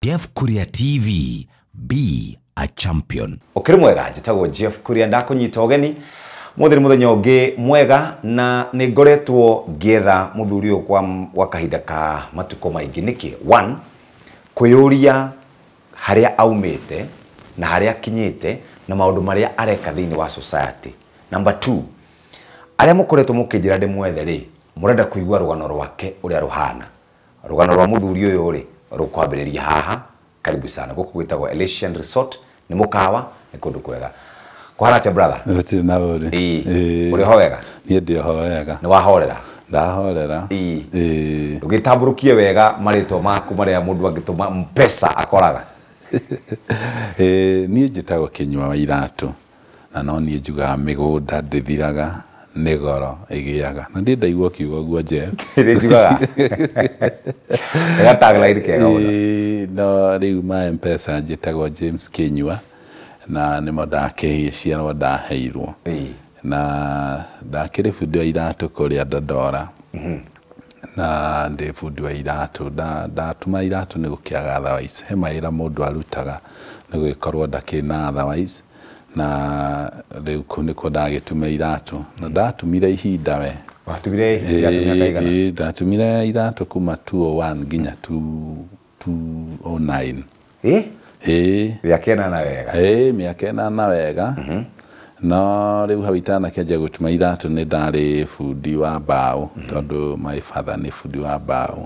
Jeff Kuria TV be a champion ukiri mwega njitagwo Jeff Kuria ndakunyita ugeni muthi ni muthenya ungi mwega na ni ngoretwo ngietha muthuri uyu kwa gwa kahinda ka matuko maingi niki one kwiyuria haria aumite na haria akinyite na maundu maria areka thiini wa society number two aria mukoretwo mukinjira ndimwethe ri murenda kuigua rugano rwake uria ruhana rugano rwa muthuri uyu ri rukwambiriria haha karibu sana guku gwitagwo Elysian Resort ni mukawa ni kundu kwega kuharatia brother nivetire na uri ii uri ho wega nie ndi ho wega ni wahorera ndahorera ii ii ugitamburukie wega maritwa maku maria mundu angituma mpesa akoraga ii nie njitagwo kinywa wa iratu na no nie njugaga migunda ndithiraga nä goro ä gä aga na ndä ndaigua kiugo guo no rä u ma mpesa njätagwo james kinyua na nä mo ciarwo ndaheirwo na ndakä rä bundi wa iratå kå rä a ndondora mhm. na ndä bundi wa iratå ndatuma iratå nä gå kä aga he maä ra må ndå arutaga nä gwä korwo ndakä na na rä u nä kuo ndagätume iratå na ndatumire ihinda we ndatumire iratå kuma oh nginya 209 mä aka wega mä aka wega mhm. no rä u hau itanakäanjia gå tuma iratå nä ndarä bundi wa mbaå mhm. tondå my batha nä bundi wa mbaå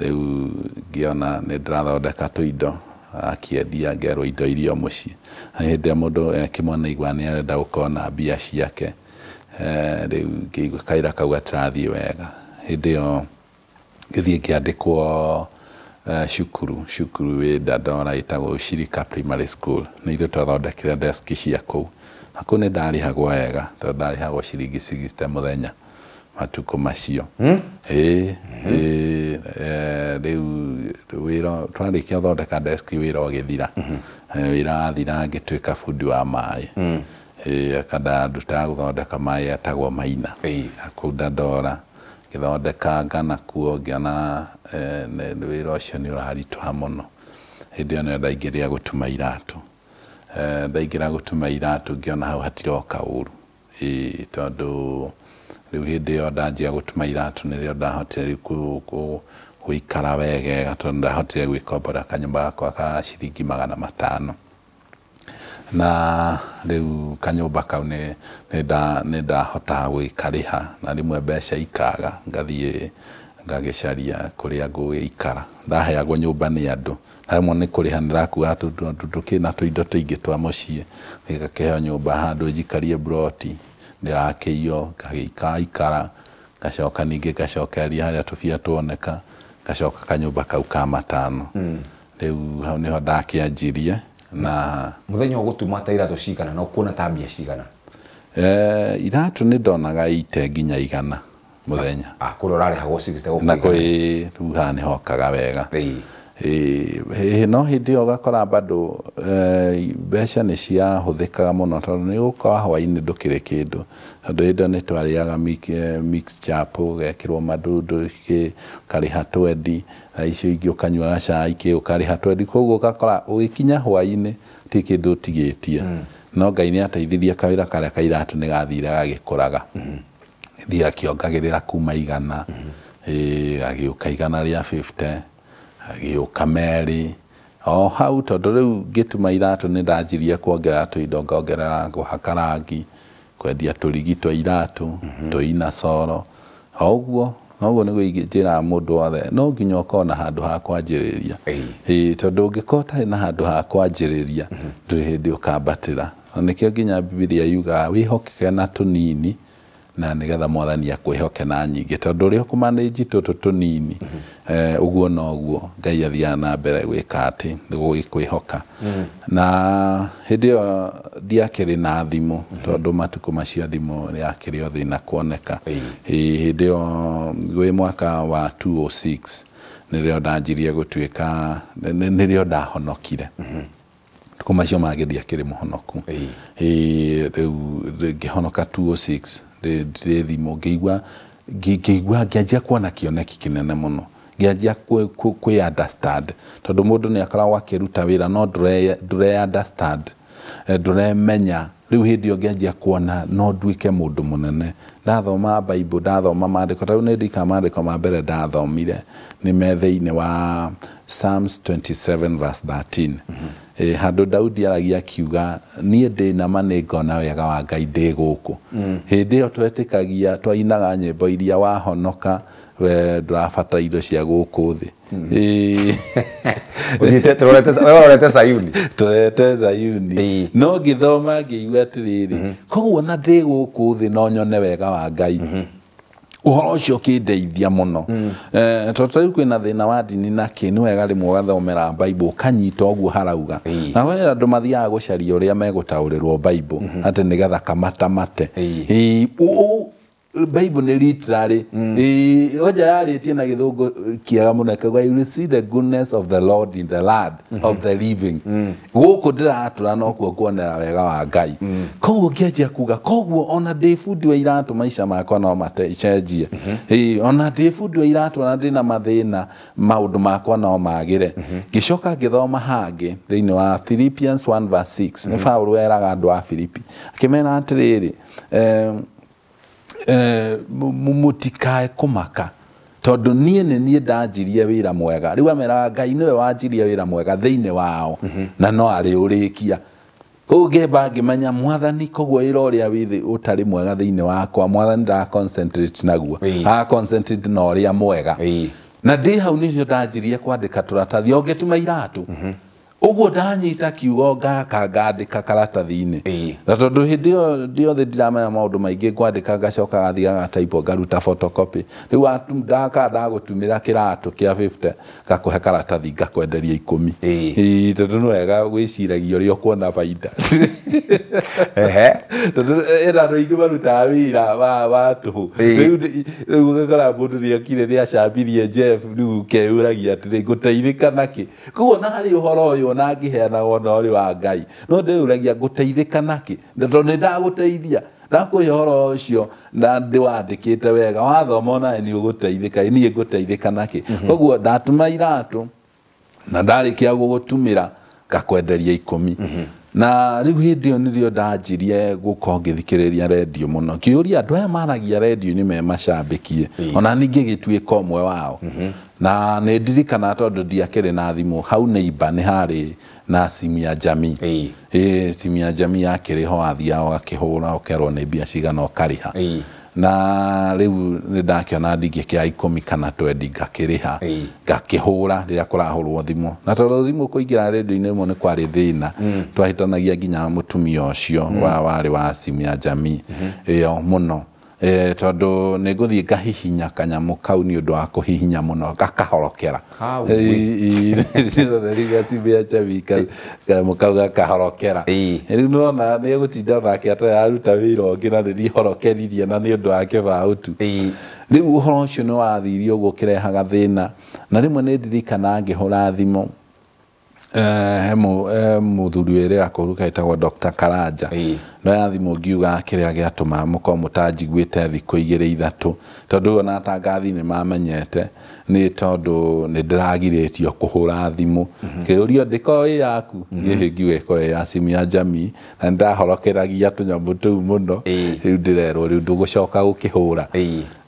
rä u ngä ona nä rathondeka tå indo akiendia ngerwo indo irio muciĩ hĩndĩ ĩrĩa mũndũ eh, kĩmwana igwa nĩ arenda gũkorwo na mbia ciake eh, rĩu ngĩigua kaira kau gatirathiĩ wega hĩndĩ ĩyo gĩthiĩ ngĩandĩkwo eh, cukuru cukuru wĩ dandora ĩtagwo ushirika primary school nĩ ithuĩ twathondekire deski cia kũu na kũu nĩ ndarĩhagwo wega tondũ ndarĩhagwo ciringi sixty mũthenya matuko macio ä hmm? rä twarä kia thondeka deski wä ra å gä thira hmm. ra athira ngä tuä ka bundi wa maä hmm. kanda ndutaga gå thondeka maä atagwo maina kå ndora ngä thondeka ngana kuo ngäona wä ra å cio nä å raritå mũno hä ndä ä yo nä yo ndaingä rä a gå tuma iratå ndaingä ra gå tuma iratå ngä ona hau hatiroka å ru tondå rä u hä ndä ä yo ndanjia gå tuma iratå nä rä o ndahotire rä gå ikara wegega tondå ndahotire gwä kombora kanyumba gakwa ka ciringi magana matano na rä u kanyå kau nä ndahotaga gå ikarä ha na rĩmwe mbeca ikaga ngathiä ngagĩcaria kũrĩa ngũgĩikara ndaheagwo nyũmba nĩ andũ hamwe nĩ ha nĩ ndakuaga tũndũ kĩ na tå ingä twa heo gĩgakĩheo mba handũ njikarie mburoti ndä iyo gagäikaikara ngacoka ningä ngacokeria harä a tå bia tuoneka ngacoka kanyå mba kau ka matano hmm. rä u hau nä ho ndakä anjirie na må thenya å gå tuma ta iratå cigana na å kuona ta mbia cigana eh, iratå nä ndonaga ite nginya igana må thenya ah, kå rä å rarä hagwo na kwä rä nä hokaga wega no hä ndä ä yo gakora bado mbeca nä ciahåthäkaga må no tondå nä gå kawa hwainä ndå kä rä kä ndå tondå hä ndä nä twarä mixchapo gekä rwo mandundå karä ha twendi icio ingä å kanyuaga cai kä å karä ha twendi koguo å gakora å gä kinya hwainä tiä kä ndå å tigä tie hmm. no ngai nä ateithirie kawä ra karä a kairatå nä gathire gagä kå raga hmm. thiakä ongagä rä ra kuma igana gagä hmm. å ka igana rä a agiuka meri o hau u ngä tuma iratå ni ndanjirie kuongerera tuindo ngongerera haka rangi kwendia rigi twa iratå tå -hmm. coro o guo noguo nä guo njä ndå othe no nginya korwo na handå ha kwanjä rä ria tondå å ngä korwo tarä na handå ha kwanjä rä ria ndå rä hä mhm. ndä å kambatä ra nä kä o nginya bibiria yugaga wä hokeke na tå nini na nigetha mwathani akwĩhoke na nyingĩ tondũ ũrĩ ho kũmanĩnji tũtũ tũnini eh, ũguo noguo ngai athiaga na mbere gwĩka atĩ gũgĩkwĩhoka mm-hmm. na hĩndĩ ĩyo ndiakĩrĩ na thimũ mm-hmm. tondũ matukũ macio thimũ yakĩrĩ o na kuoneka hĩndĩ ĩyo gwĩ mwaka wa 206 nirio ndanjirie gũtuĩka nĩrĩo ndahonokire mm-hmm. tukå macio mangä thiä akä rä må honoku rä ngä honoka 206 ndä thimo ngä igua ngä igua ngä anjia kuona kä oneki kä nene må no ngä anjia kwä tondå må ndå nä akoragwo akä ruta wä ra eh, no ndå remenya rä u hä ndä ä ngä anjia kuona no nduä må ndå må nene ndathoma bible ndathoma mandäko tarä u nä ndirika mandäko ma mbere ndathomire nä me thä inä wa psalms 27 verse 13 mm -hmm. Eh, handå daudi aragia akiuga niä ndä nama nä ngona wega wa ngai ndä gå kå mm. hä ndä ä yo twetä kagia twainaga nyä mbo iria wahonoka we ndå rabata indo cia gå kå thä rorete zayuni tårete zayuni no ngä thoma ngä igua atä rä rä mm-hmm. koguo na ndä gå kå thä no nyone wega wa ngai mm-hmm uhoro ucio kindeithia muno mm. eh tondũ na kwĩna na wa ndini na kĩ nĩ wega rĩmwe ũgathomera bible å guo harauga na kũrĩ andũ mathiaga taå rä rwo bible mhm. atĩ nĩgetha kamatamate ĩĩ bible nä literary mm. oja yarä na gä thå ngå kiaga må no you will see the goodness of the lord in the land mm -hmm. of the living mm. gå kå ndä ratå ra nokuo kuonera wega wa ngai mm. koguo ngĩanjia kuga koguo ona ndä bundi wa iratå maica makwa no mateicenjie mm-hmm. ona ndä bundi wa iratå na ndä na mathä na maå ndå makwa no magä re mm-hmm. ngä coka ngä thoma hangä thä inä wa philippians 1 verse 6 nä baå eraga andå a philipi akä mera atä rä rä Eh, mutikae kumaka tondu nie nä niä ndanjirie wä ra mwega rä u ngai nä we wanjirie wä ra mwega thä inä wao mhm. na no arä å rä kia koguo ngämba ngämenya mwathani koguo wä ra å rä a mwega thä inä wakwa mwathani ndaraconcentrate naguo agaconcentrate na å rä a mwega na ndä hau nä cio ndanjirie kwandä ka tå iratu tuma iratå mm -hmm uguo ndanyita kiugo ngaka ngandĩka karatathi-inä na tondå hä ndä ndiothe ndiramenya maå ndå maingä ngwandĩka ngacoka gathiaga taipo ngaruta photocopy rä u ndaka ndagå tumä ra kä ratå kä a ngakå he karatathi ngakwenderia ikå mi tondå nä wega gwä ciragia å rä a å kuona bainda tondå andå marutaga wa tå rä u gakora må ndå nä okire nä acambirie jeff rä u keyå ragia atä rä ngå teithä ka nakä koguo narä å horo å yå ona na wona rä wa ngai no ndĩyũragia ngũteithĩka nakĩ tondũ nĩ ndagũteithia ndakwĩhe å cio na te wega wathoma ka niä ngå teithä ngũteithĩka nakĩ mhm. koguo ndatuma iratå na tumä ra ngakwenderia ikũmi mhm na rä u hä ndä ä yo nä rä o ndanjirie gå korwo ngä thikä rä ria redio må no kä å ria andå aya maragia rendio nä memacambä kie ona ningä gä tuä ka mwe wao mhm. na nä ndirikana tondå ndiakä rä na thimå hau nä imba nä harä na cimia jami cimia jami yakä rä ho athiao gakä hå ra å kerwo nä mbia cigana å karä ha na riu ni ndakiona ndingi kia ikomi kana twendi ngakiriha ngakihura riria kurahurwo thimu na toro thimu kuingira redio-ini rimwe ni kwari thina mm. twahitanagia nginya mutumia ucio wa mm. wari wa simu ya jamii iyo mm-hmm. muno e, tondå nä gå thiä ngahihinya kanyamå kau nä å ndå wa kå hihinya må no gakahorokeraiacaikamå kau gakahorokera rä u nona nä egå tinda onake atarä aruta wä ra å ngä na nä rihorokeririe na nä å ndå wa kä baå tu rä u å horo å cio nä wathirie å guo kä rehaga thä na na rä mwe nä ndirikana ngä hå ra thimo Eh, må thuri wä rä akåruka ätagwo Dr Karanja no ya thimå ngiuga kä rä a gä atå ma må korwo må tanjiguä te thikå igä rä ithatå tondå ona atangathi nä mamenyete nä tondå nä ndä ragirä tio kå hå ra thimå mhm. kä å rio ndä korwo ä yaku mhm. niä hä ngi gä korwo ä ya ya jamii na nä ndahorokeragia tå nyamå tå u må no rä u ndä rerwo rä u ndå gå coka gå kä hå ra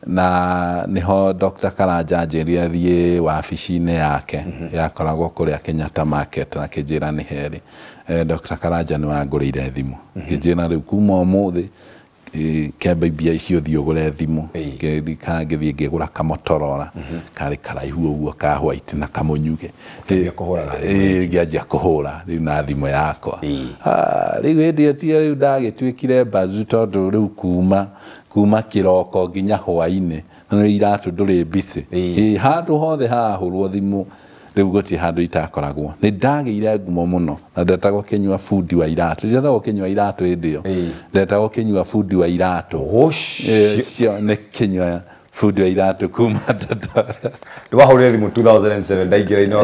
na nä Dr. Karanja njĩrire thiĩ wabici-inĩ yake mm -hmm. yakoragwo kä Kenyatta Market na kĩnjĩra nĩ herĩ nä eh, Dr. Karanja ire thimå mhm. kä njä ra rä u kuma thä kĩamba mbia icio thiĩ thiä ngä gå ra kamotorora mhm. karĩ karaihu ũguo ka white na hå ra rä u na thimå yakwa rĩu hĩndĩ ĩyo tia rĩu kire mbazu tondũ rĩu kuma kuma roko nginya hwainĩ iratå ndå rä mbici handå hothe rwo thimå rä u gå handå itakoragwo nä ndagä ire ngumo må no na ndetagwo kä nyua bundi wa iratå ndetagwo kä nyua iratå ä ndä ä yo ndetagwo kä nyua bundi wa iratå nä kä nyua bundi wa iratå kuma ndandora wahå rä re thimå ndaingä ra inä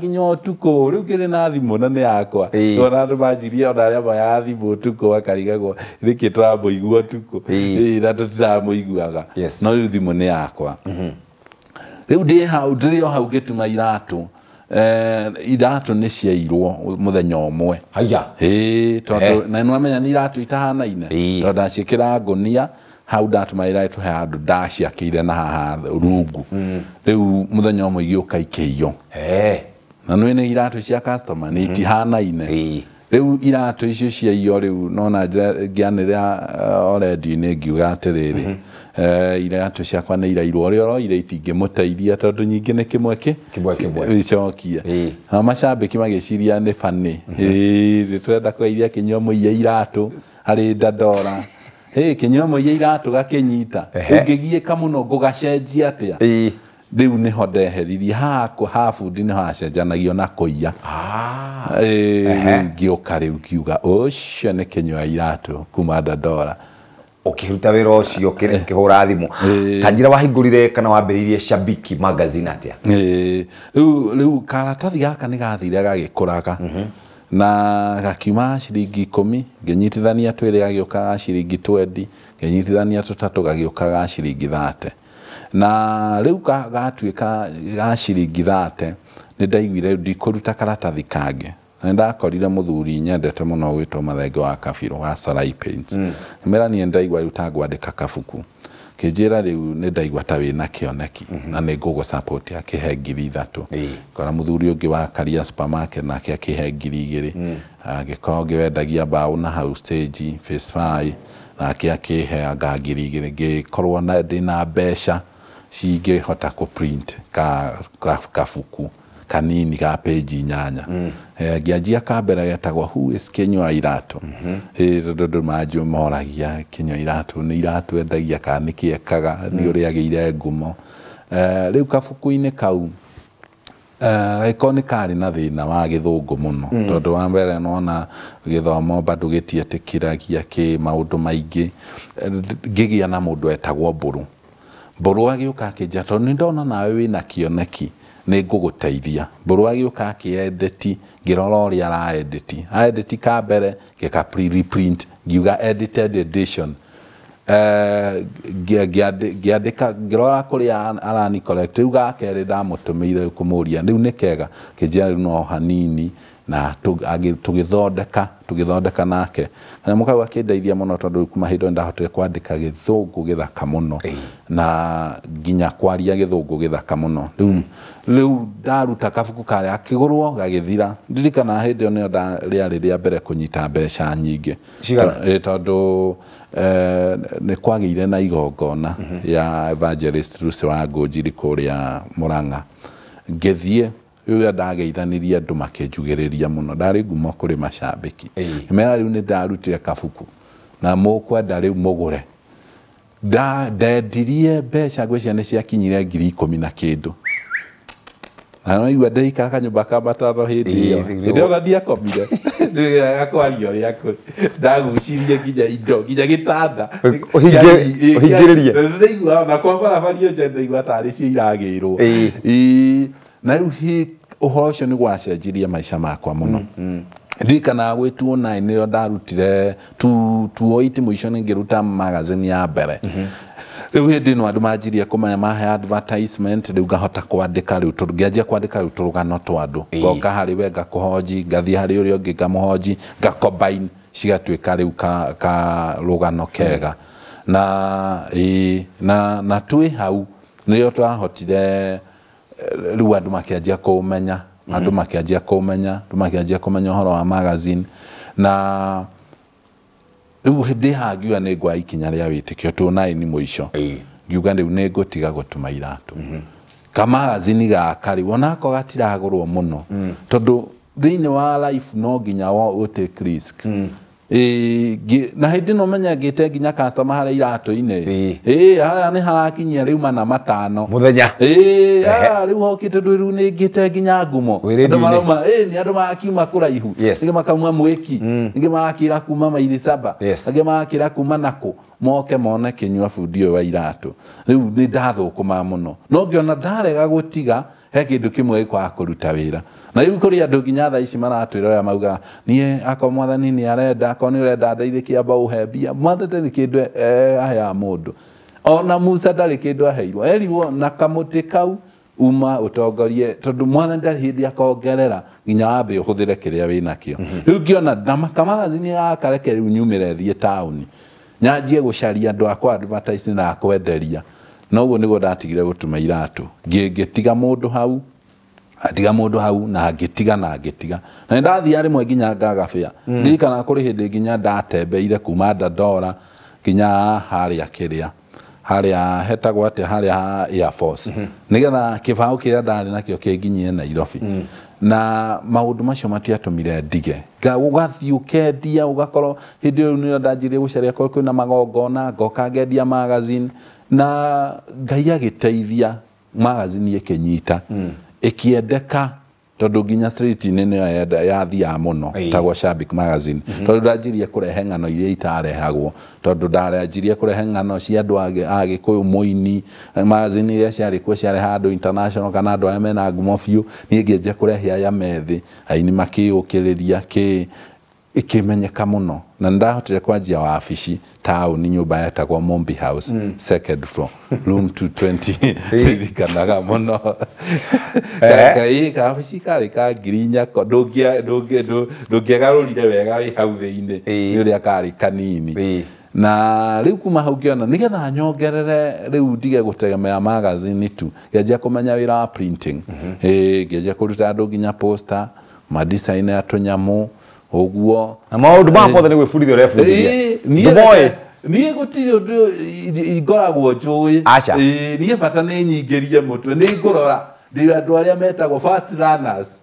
nginya å tukå rä u ngä rä na thimå na nä yakwa ona andå manjirie ona arä a maya thimå å tukå akarigagwo rä kä tå ramå igua å tukå na tå tiramå iguaga no rä u thimå nä yakwa mhm rä u hau ndiri rä o hau ngä iratu eh, iratå iratå nä ciairwo må thenya å mwe tondå eh. na nä wamenya nä iratå itahanaine tondå ndaciä ra ngonia hau ndatuma iratå he handå ndaciakä ire na haha rungu mm. riu u thenya å mwe igä å ka ikä na nä nä iratu cia ni mm. itihanaine rä u iratå icio ciaio riu nona ngä anä rä ra inä ngiuga atä rä rä Eh, ira atå ciakwa nä irairwo å rä oroire itingä må teithia tondå nyingä nä kä mwe kä icokia na macambä magä ciria nä banä rä mhm. tå renda kä nyomo iria iratå harä ndandora kä nyomo iria iratå gakä nyita å ngä giä ka må no ngå gacenjia atä a rä u nä ho ndeheririe ha bundi nä hacenjanagio na kå ia ngä å ka rä u kiuga å cio nä kä nyua iratå kuma ndandora ukiruta wira ucio ukihura eh. thimu eh. kanjira wahingurire kana wambiririe shabiki magazine atia eh. riu riu karatathi gaka ni gathire gagikuraga mhm. na gakiuma ciringi ikumi nginyitithania twiri gagiuka ga ciringi twendi nginyitithania tutatu gagiuka ga ciringi thate na riu gatuika ga ciringi thate ni ndaiguire ndikuruta karatathi kangi ndakorire muthuri nyendete muno gwitwo mathenge wa kabiru wa sarai paints mm. mera ndaigua rä u tangwandä ka kabuku kä njä ra rä u nä ndaigua ta wä mhm. na kä oneki mm -hmm. na nä ngå gå akä he ngiri ithatå kora må thuri å ngä wa karia supermarket nake akä he ngiri igä rä mm. agä korwo ngä wendagia mbaå na hau stage face fry nake akä heanga ngiri igä rä ngä korwo ndä na mbeca cingä hota kå print ka, ka, kabuku ka kanini ga page inyanya mm. eh, ngĩanjia kambere getagwo who is kinywa iratå tondå manjå moragia kinywa irato mm-hmm. eh, nä irato endagia ka nä kä ekaga mm. å rä agä ire ngumo eh, rä u kabuku-inä kau gäkorwo eh, nä karä na thä na wa gä thå ngå må no mm. tondå wa mbere nona gä thomo bandå gä tietä kä ragia maå ndå maingä ngä gä a na må ndå etagwo mbå rå mbå agä å ka akä tondå nä ndona nawe wä na kioneki mm nä ngå gå teithia mbå rå agä å ka akä editi ngä rora å rä a araendeti aendeti ka ngä ka reprint ngiuga edited edition eh, ngä andä ka ngä rora kå rä a aranirä u gakerä ndamå tå mä ire kå må ria rä u nä kega kä njä no hanini na tugithondeka tugithondeka nake kanyamå kau akä må no tondå kuma hä ndä ndahotire kwandä githungu githaka na nginya kwaria thaka må no rä u ndaruta kabuku karä gagä thira ndirikana hä ndä ä nä rä arä rä mbere nyita mbeca nyingä tondå eh, nä kwagä ire na igongona mhm. ya evangelist rusi wa ngå njiri kå rä a må rang'a ngä thiä uria ndageithanirie andu makinjugiriria muno ndari ngumo kuri macambiki mera riu ni ndarutire kabuku na mukwenda riu mugure ndendirie mbeca ngwä cia nä ciakinyire ngiri ikå na kä ndå na noigua ndeikara kanyumba ka matano hä ndä ä ona ndiakomire gakwaria å rä ndagucirie nginya indo nginya gä tanda hingä rä rie ndaiguaga na kwa barabario nje ndaigua tarä cio iragä rwo na rä u uhoro ucio nä gwacenjirie maica makwa må no mm, mm. ndirikana gwä tuo nä rä ndarutire tuoiti må ico nä ngä ruta magazini ya mbere mhm. rä u hä ndä no andå manjirie kå menya mahe rä u ngahota kwandä ka rä u ngäanjia kwandä ka rä u tå rå gano twa andå ngoka harä we ngakå honji ngathiä harä å rä a å ngä ngamå honji ngakombain cigatuä ka rä u karå gano kega na na, na twä hau nä rä o twahotire riu andu makianjia menya andu mhm. makä anjia kå menya å horo wa magazine na ndä ha ngiuga nä ngwa ikinya ria witikio tå nai må ico ngiuga ngå tiga gå tå iratu mhm. kamagazini gaka riu onako gatiragurwo muno mm. tondu thiini wa life no nginya wote risk mm na hä ndä no menya ngä te nginya customer a iratå-inä harä a nä harakinyia rä uma na matano må thenya rä u hokä te ndå ru nä ngä te nginya ngumo andå marauma nä andå marakiuma kå raihu ngä makauma mwä ki mm. ngä magakä ra kuma saba angä magakä ra kuma nakå moke mone kinywa bundi ũyũ wa iratũ rĩu nĩ ndathũkũma mũno no ngĩona ndarega gũtiga he kĩndũ kĩmwe gĩkwaga kũruta wĩra na rĩu kũrĩ andũ nginya thaa ici maratwĩra ũrĩa maugaga niĩ akorwo mwathani nĩ arenda akorwo nĩ ũrenda ndeithĩkia amba ũhe mbia mwathani nĩ kĩndũ e, aheaga mũndũ ona musa ndarĩ kĩndũ aheirwo erirwo na kamũtĩ kau uma utongorie tondu mwathani ndarĩ hĩndĩ akongerera nginya wambe ũhũthĩre kĩrĩa wĩnakĩo mm-hmm. rĩu ngĩona na makamagathini yakarekere rĩu nyumĩre thiĩ taũni nyanjie gucaria andu akwa advertise na akwenderia na ũguo nĩguo ndatigire gutuma iratu ngĩtiga mundu hau atiga mundu hau na ngitiga na ngitiga na nĩ ndathiä rĩmwe nginya ngagabĩa hmm. ndirikana kũrĩ hĩndĩ ginya ndatembeire kuma ndandora nginya ya kĩrĩa harĩa hetagwo atĩa harĩa airforce hmm. nĩgetha kĩbaũ kĩrĩa ndarĩ nakĩo kĩnginyie nairobi hmm na maundu macio matiatumire ndige gathiĩ ũkendia ũgakorwo hĩndĩ ĩyo nĩyo ndanjirie gũcaria korwo na magongona ngoka ngendia magazine na ngai agĩteithia magazine ĩkĩnyita hmm. ĩkĩendeka mm tondå nginya street nene yathiaga må no gwa Shabik magazine mm ndanjirie ng'ano iria itarehagwo tondu ndaranjirie kurehe ng'ano cia andu agikuyu muini eh, magazine iria ciarĩ kuo ciareha andå kana kana arä a mena ngumo biũ niĩ kå kũrehe aya methä aini makĩyũkĩrĩria kĩ ikimenyeka muno na ndahotire kwanjia wabici taũni nyũmba yetagwo Mombi House mm. second floor room 220 ririkanaga mũno kakai eh. kabici karĩ ka ngiri inya ko ndũngĩegarũrire wega wĩ hau thĩ-inĩ nĩ ũrĩa karĩ kanini na rĩu kuma hau ngĩona getha nyongerere rĩu ndige gũtegemea magazini tu ngĩanjia kũmenya wĩra wa printing mhm. ngĩanjia mm -hmm. e, kũruta andũ nginya poster madisaini ya tũnyamũ oguo na maundu makothe nä gwä bundithia å niä gå tirä å ndå ngoragwo njå ä niä bata nä nyingä rie må twe nä ngå rora andå arä a metagwo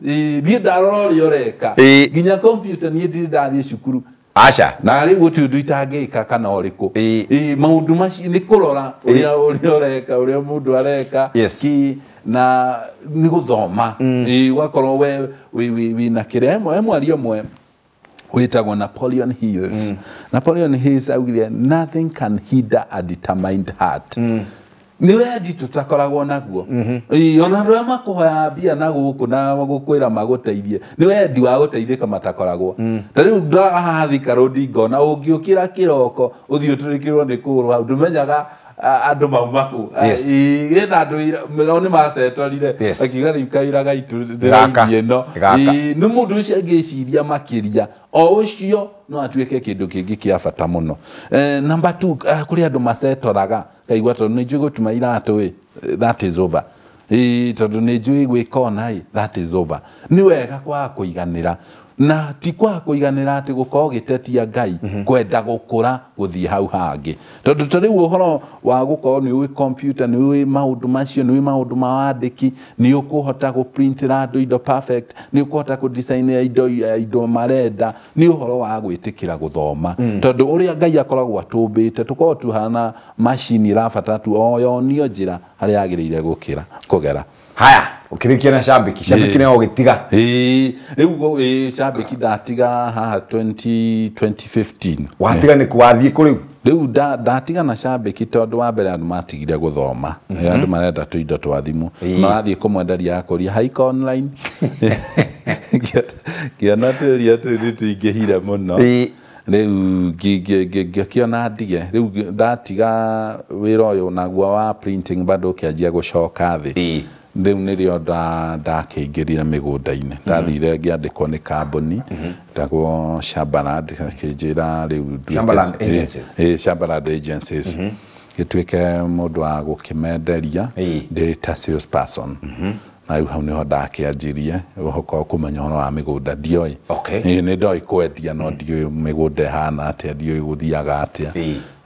niä ndarora å rä a å reka nginya niä ndirä ndathiä cukuru aca na rä u ti å ndå itangä ka kana å rä kå maå ndå macio nä kå rora å rä a å rä reka å rä a må ndå areka na nä gå thoma ågakorwo mm. we wä na kä rä mwe mwaria mwe witagwo napoleon hills mm. napoleon hills augire nothing can hinder a determined heart mm nä wendi tå takoragwo naguo mm-hmm. ona rä a makåhoya mbia na gå mm. na gå ra magå teithie nä wendi wa gå teithä ka matakoragwo ta rä u ndahathika ndingona å ngä å kä ra kä roko å thiå tå rä kä rwo nä kå rå hau ndå menyaga andå maumaku ä na nä macetorire akiuga rä u kairaga itu ä no nä må ndå å cio angä ciria makä ria o å cio no atuä ke kä ndå kä ngä kä a bata må no namba kå rä andå macetoraga kaigua tondå nä njå gå tuma iratå ä tondå nä njå gwä konaä nä wega kwaga kå iganä ra na ti kwa kuiganira ati gukorwo gitetia ngai mhm. kwenda gukura guthii hau hangi tondu ta riu uhoro wa gukorwo ni wi computer ni wi maundu macio ni wi maundu ma ni ukuhota guprintira andu indo perfect ni ukuhota kudesainira indo eh, indo marenda ni uhoro wa gwitikira guthoma mm. tondu uria ngai akoragwo atumbite tukorwo tuhana machini irabatara tu oyonio njira haria yagiriire gukira kugera haya ukirikia na shabiki shambiki yeah. nogitiga riu eh, shabiki datiga ha 2015 watiga ni kwathiä kå rä u rä ndatiga na shambiki tondå wa mbere andå matigire gå thoma mhm. andå marenda tå indo twa thimå marathiä kå mwenderia akåria haika online ngäona atä ria tå rä tå ingä må no rä u ngäkiona ndige rä u ndatiga wä ra å yå naguo wa bado å kä anjia gå coka thä rä u nä rä o ndakä ingä rire mä gå nda-inä ndathire ngä andä kwo nä kamboni tagwo kä njä ra rä u gä tuä ke må ndå wa gå kä menderia ndä ta mm-hmm. na rä u hau nä ho ndakä anjirie hokorwo kå menya å horo wa mä gå nda ndioä nä ndoä kwendia no ndiå mä gå nda ä hana atä a ndiå gå thiaga atä a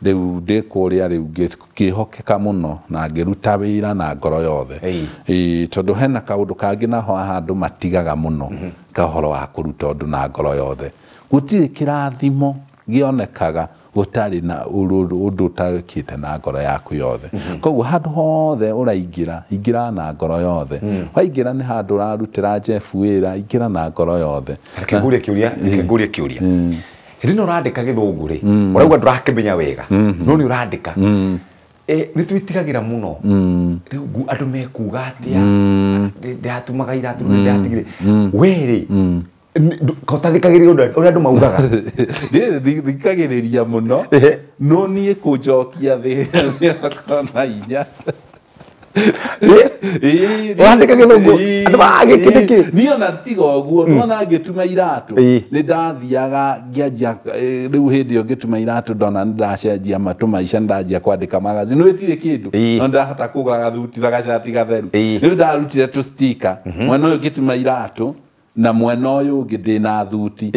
riu ndi kuria riu må muno na ngiruta wira na ngoro yothe hey. tondu hena kaundu kangi nahoa handå matigaga muno mm -hmm. kahoro wa kuruta undu na ngoro yothe tirä kä rathimo gĩonekaga gũtarĩ na ũndũ ũtarĩkĩte na ngoro yaku yothe mm -hmm. å raingä hothe ingä ra na ngoro yothe mm. waingĩra nĩ handũ wä jefu ingä ra na ngoro yothe kĩngũria kĩũria kĩngũria kĩũria hindi mm. mm-hmm. no urandika githungu ri uraigua ndurakimenya wega no ni urandika nä twä tigagä ra må no rä andå mekuga atä a ndäratumaga iratå nä ndäratigire werä kotathikagä rä å rä andå maugaga thikagä rä ria må no no niä kå njokia thä inya wandä kage thå ngå andå kä ndä tiga å guo hmm. nona ngä tuma iratå nä ndathiaga ngäanjia eh, rä u hä ndä ä yo ngä tuma iratå ndona nä ndacenjia matå maica nä ndanjia kwandä ka magazi nä tirä kä ndå nä ndahota kå gora nä ndä ndarutire tå stika mhm. mwena å yå ngä tuma iratå na mwena ũyũ ngä ndä na thuti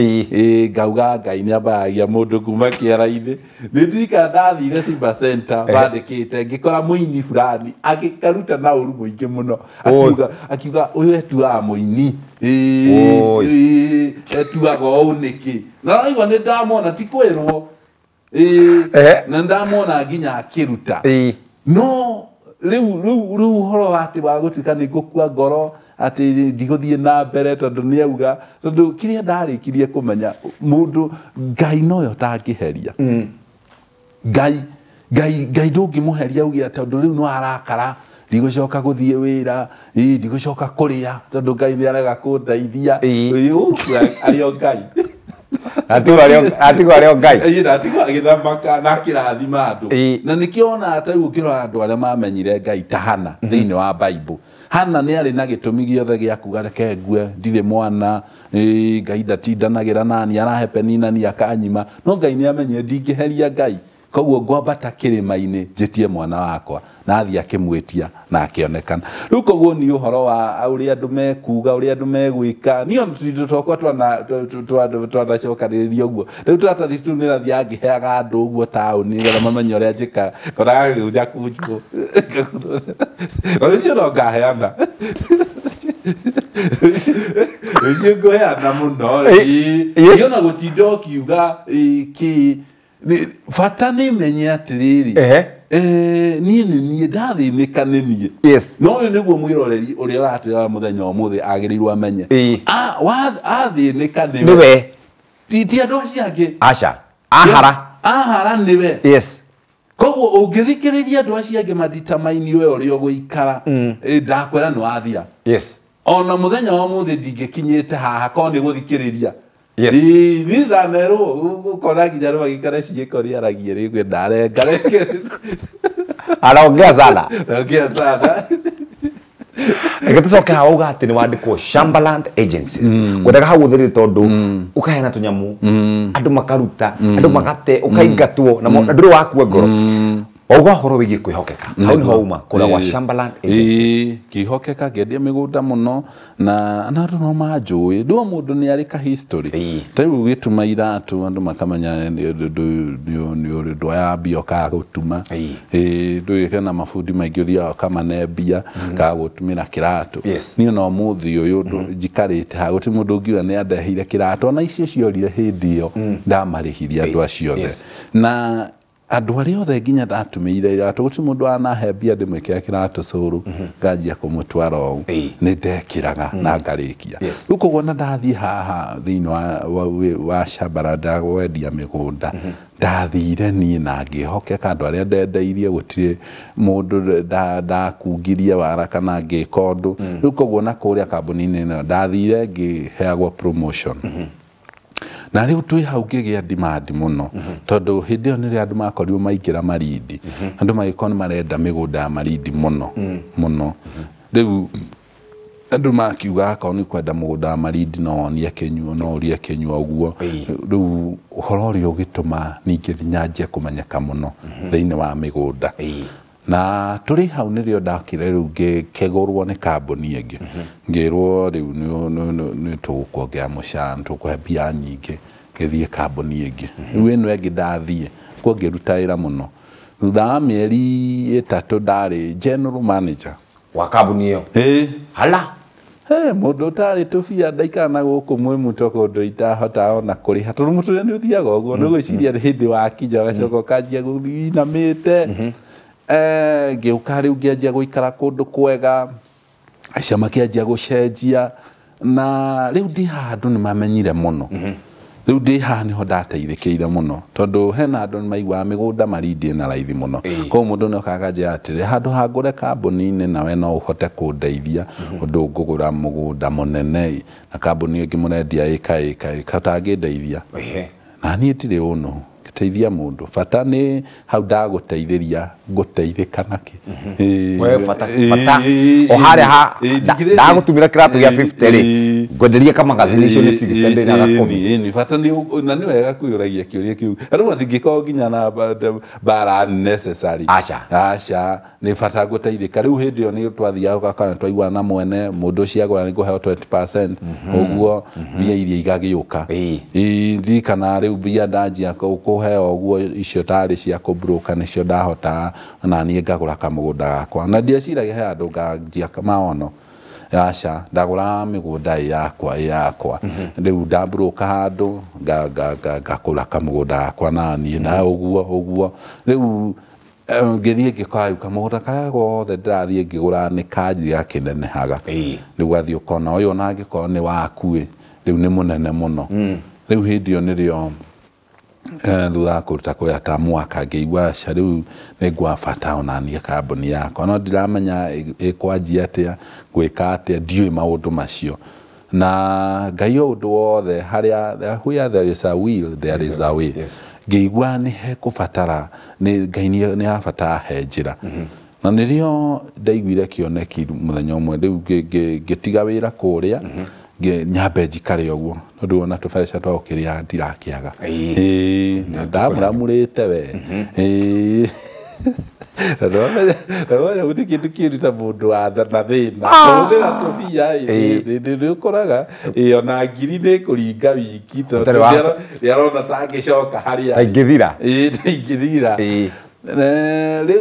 ngauga ngai nĩ ambaragia mũndũ kuma kĩara-inĩ nä ndirikana ndathire eh. te ngä kora må ini burani karuta na ingä må no akiuga akiuga yå etuaga ini etuaga ũũ nĩkĩ na raigua nä ndamona ti rwo eh. na ndamona nginya ruta no u rĩu rĩu ũhoro wa tuä ka nä ngå kua ngoro atä ndigåthiä na mbere tondå nä auga tondå kiria rä a ndarä kirie kå menya må ndå ngai noyo tangä heria mm. ngai ngai ngai ndå ngä må heria uge tondå rä u no arakara ndigåcoka gå thiä wä ra ndigå coka kå rä a tondå ngai nä arega kå ndeithia arä o ngai atigwo arĩ o ngai na atigwo andå na nä kä andũ na nĩkĩo ngä tarĩu andå arä a mamenyire ngai ta hana mhm. thĩinĩ wa bible hana nä arä na gä gĩtũmi gĩothe gĩa kuga reke ngue ndirä mwana ngai ndatindanagĩra nani arahe akanyima no ngai nä amenyire ndingä heria ngai koguo ngwambata kĩrĩma-inĩ njĩtie mwana wakwa na athi akimwitia na akionekana rĩu koguo ni uhoro wa ũrĩa andu mekuga twa andũ megwĩka niĩ tũindo twakwa twanacokanĩrĩria ũguo rĩu tũratathi tũ nĩ rathi andu uguo ũguo ni nĩgetha mamenyo ũrĩa njĩkaga kora uja kunjũ Rishi no ngaheana rũcio ngũheana mũno ĩ ona gutidoki uga ki bata nä menye atä rä rä niä nä niä ndathä nä ka nä niä no å yå nä guo mwä roreri å rä a å ratä rora må thenya å må thä agä rä irwo amenye athä nä ka nä we ti andå acio angä aca ahara ahara nä we koguo å ngä thikä rä ria andå acio angä maditamaini we å rä a å gå ikara mm. ndakwera nä wathira ona må thenya wa må thä ndingä kinyä te haha korwo nä gå thikä rä ria nä ndamerwo gå kona nginya rä magikara cigäko rä aragie hau nä wandäkwo shambaland agencies mm. hau å thä rä tondå å tå nyamå mm. mm. andå makaruta mm. andå magate å kaingatwo na ndå rä wakuo ngoro oga horo wigi kwihokeka hau ni hauma kuna wa ee. Shambaland ee, agencies kihokeka gedia miguda muno na andu no manjui ndu mundu ni ari ka history tariu gituma iratu andu makamenya ni uri ndu ya mbio ka gutuma eh ndu kana mafudi maingi uthia kama ne mbia ka gutumira kiratu ni no muthi uyu ndu mhm. njikarite ha guti mundu ngiuga ni andehire kiratu na icio ciorire hindi iyo mhm. ndamarihirie andu acio na andå arä othe nginya ndatumä ire iratå gå tirä må ndå wanahe mbia ndä mwä kä a kä ratå cå rå mhm. nganjia kå må twara å u nä raga mhm. na ngarä kia rä u koguo na ndathiä haha thä inä wa cambara ndagwendia mä gå nda ndathire niä na ngä hokeka andå arä a ndendeirie gå tirä må ndå ndakungirie wara kana ngä ka å ndå mhm. rä u koguo na kå rä a kambå ni-inä ä no ndathire ngä heagwo promotion na rä u twä hau ngä gä a ndimandi må no tondå hä ndä ä yo nä rä a andå makorirwo maingä ra marindi andå magä korwo nä marenda mä gå nda ya marindi må no må no rä u andå makiuga akorwo nä kwenda må gå nda wa marindi no wonie kä nyuo no å ria kä nyua å guo rä u å horo å rä a å gä tå ma ningä thinyanjia kå menyeka må no thä inä wa mä gå nda na turi hau ni rio dakire ru ge kegorwo ne kaboni ege ngirwo ri ni ni to ko ge amushanto ko bia nyige ge thie kaboni ege we no ege dathie ko ge rutaira muno thutha mieri etatu dare general manager wa kaboni yo eh hala he modo tare to fia daika na go ko mwe muto ko do ita hata ona kuri hatu mutu ni uthiago go no go ciria hindi mm-hmm. wa kija gacoko kajia go na mite mm -hmm. Eh, anjia gå ikara kå ndå kwega anjia gå cenjia na riu ndi haha andu nimamenyire muno mhm. riu ndä haha niho ndateithikiire no tondå hena mä gå nda marindie na raithi muno koguo mundu niokaga njira atiri handu ha ngure kambuni-ini nawe no uhote kundeithia undu mhm. ngugura mugunda munene na kambuni ä ka ika ka ika utangindeithia na niä tirä å no teithia mundu bata ni hau ndaguteithiria nguteithika naki mhm. eh, eh, eh, o haria ha ndagutumira kiratu gia 50 ri ngwenderia kamagazini icio ni 60 ndina gakumi ni bata ni na ni wega kuyuragia kiuria kiu andu matingikorwo nginya na bara necessary acha acha ni bata nguteithika riu hindi iyo ni twathiaga gakana twaigua na mwene mundu ucio agura ni nguheo 20% uguo mbia iria igagiuka ii ndirikana riu mbia ndanjia kå kũheo ũguo icio tari cia ni cio ndahota na niĩ ngagura kamugunda gakwa na dia cira ge handu nganjia maono aca ndagũra mĩgũnda ĩ yakwa ĩ yakwa mhm. rĩu ndamburũka handũ ngakũra kamũgũnda gakwa na niĩ na mhm. ũguo ũguo rĩu eh, ngĩthiĩ ngĩkora rĩu kamũgũnda karĩa gothe ndĩrathiĩ ngĩgũra nĩ kanjia gakĩnenehaga rĩu gathiĩ ũkona ũyũ ona angĩkorwo nĩ waku rĩu nĩ mũnene mũno mm. rĩu hĩndĩ ĩyo nĩrĩo thutha eh, wa kuruta kuria ta mwaka ngeigua aca riu ni ngwabata onanie kambuni yakwa no ndiramenya ikwanjia atia gwika atia ndiui maundu macio na ngai o undu wothe haria where there is a will there is a way ngeigua nä hekubatara ngai nä abatara he njä ra mhm. na nä rä o ndaiguire kĩoneki må thenya å mwe rä u ngä tiga wä ra kå rä a mhm nyambe njikare å guo tondå ona tå beca twa å kä rä a ndirakä aga na ndamå ramå rä te we nä kä ndå kä ru ta må ndå wathana thä na å thä ra tå bia nä å koraga ona ngiri nä kå ringa wiki nä arona tangä coka harä a ingä thira ingä thira rä